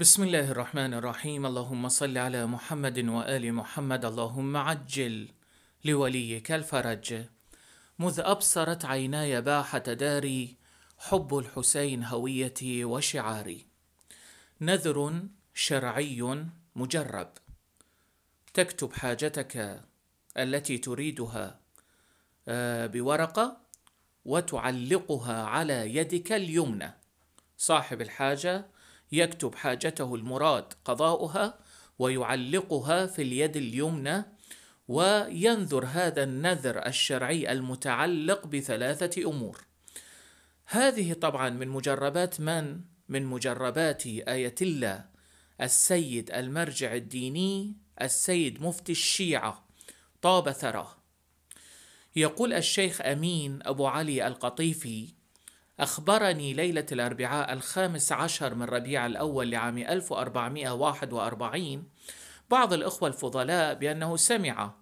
بسم الله الرحمن الرحيم اللهم صل على محمد وآل محمد اللهم عجل لوليك الفرج مذ أبصرت عيناي باحة داري حب الحسين هويتي وشعاري نذر شرعي مجرب تكتب حاجتك التي تريدها بورقة وتعلقها على يدك اليمنى صاحب الحاجة يكتب حاجته المراد قضاؤها ويعلقها في اليد اليمنى وينذر هذا النذر الشرعي المتعلق بثلاثه امور هذه طبعا من مجربات من من مجربات ايه الله السيد المرجع الديني السيد مفتي الشيعه طاب ثراه يقول الشيخ امين ابو علي القطيفي أخبرني ليلة الأربعاء الخامس عشر من ربيع الأول لعام 1441 بعض الإخوة الفضلاء بأنه سمع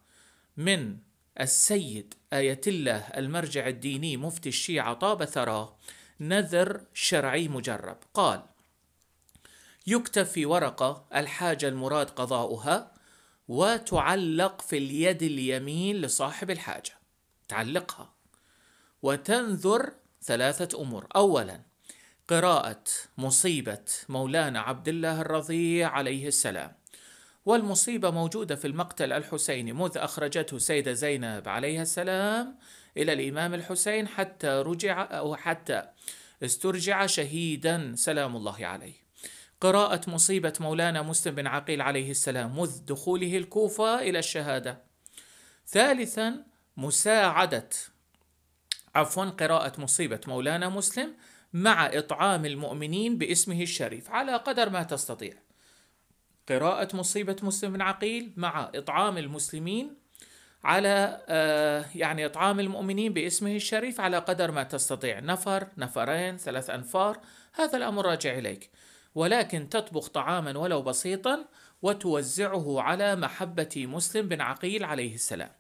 من السيد آية الله المرجع الديني مفتي الشيعة طاب ثراه نذر شرعي مجرب قال يكتب في ورقة الحاجة المراد قضاؤها وتعلق في اليد اليمين لصاحب الحاجة تعلقها وتنذر ثلاثة أمور أولا قراءة مصيبة مولانا عبد الله الرضيع عليه السلام والمصيبة موجودة في المقتل الحسيني مذ أخرجته سيدة زينب عليها السلام إلى الإمام الحسين حتى رجع أو حتى استرجع شهيدا سلام الله عليه قراءة مصيبة مولانا مسلم بن عقيل عليه السلام مذ دخوله الكوفة إلى الشهادة ثالثا مساعدة عفوا قراءة مصيبة مولانا مسلم مع إطعام المؤمنين باسمه الشريف على قدر ما تستطيع قراءة مصيبة مسلم بن عقيل مع إطعام المسلمين على آه، يعني إطعام المؤمنين باسمه الشريف على قدر ما تستطيع نفر نفرين ثلاث أنفار هذا الأمر راجع إليك ولكن تطبخ طعاما ولو بسيطا وتوزعه على محبة مسلم بن عقيل عليه السلام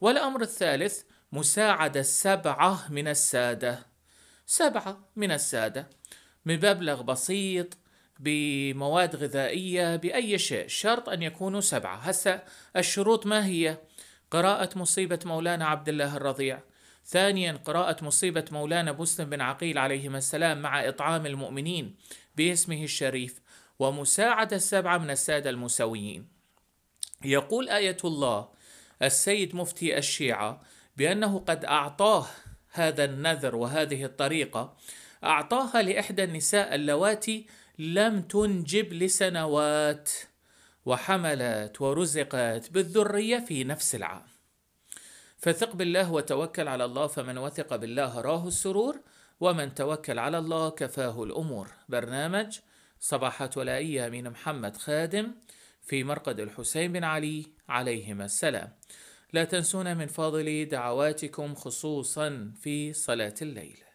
والأمر الثالث مساعدة سبعة من السادة سبعة من السادة بمبلغ بسيط بمواد غذائية بأي شيء شرط أن يكونوا سبعة هسا الشروط ما هي؟ قراءة مصيبة مولانا عبد الله الرضيع ثانيا قراءة مصيبة مولانا مسلم بن عقيل عليهما السلام مع إطعام المؤمنين باسمه الشريف ومساعدة السبعة من السادة المسويين يقول آية الله السيد مفتي الشيعة بأنه قد أعطاه هذا النذر وهذه الطريقة أعطاها لإحدى النساء اللواتي لم تنجب لسنوات وحملت ورزقت بالذرية في نفس العام فثق بالله وتوكل على الله فمن وثق بالله راه السرور ومن توكل على الله كفاه الأمور برنامج صباحات ولائية من محمد خادم في مرقد الحسين بن علي عليهما السلام لا تنسونا من فاضل دعواتكم خصوصا في صلاة الليل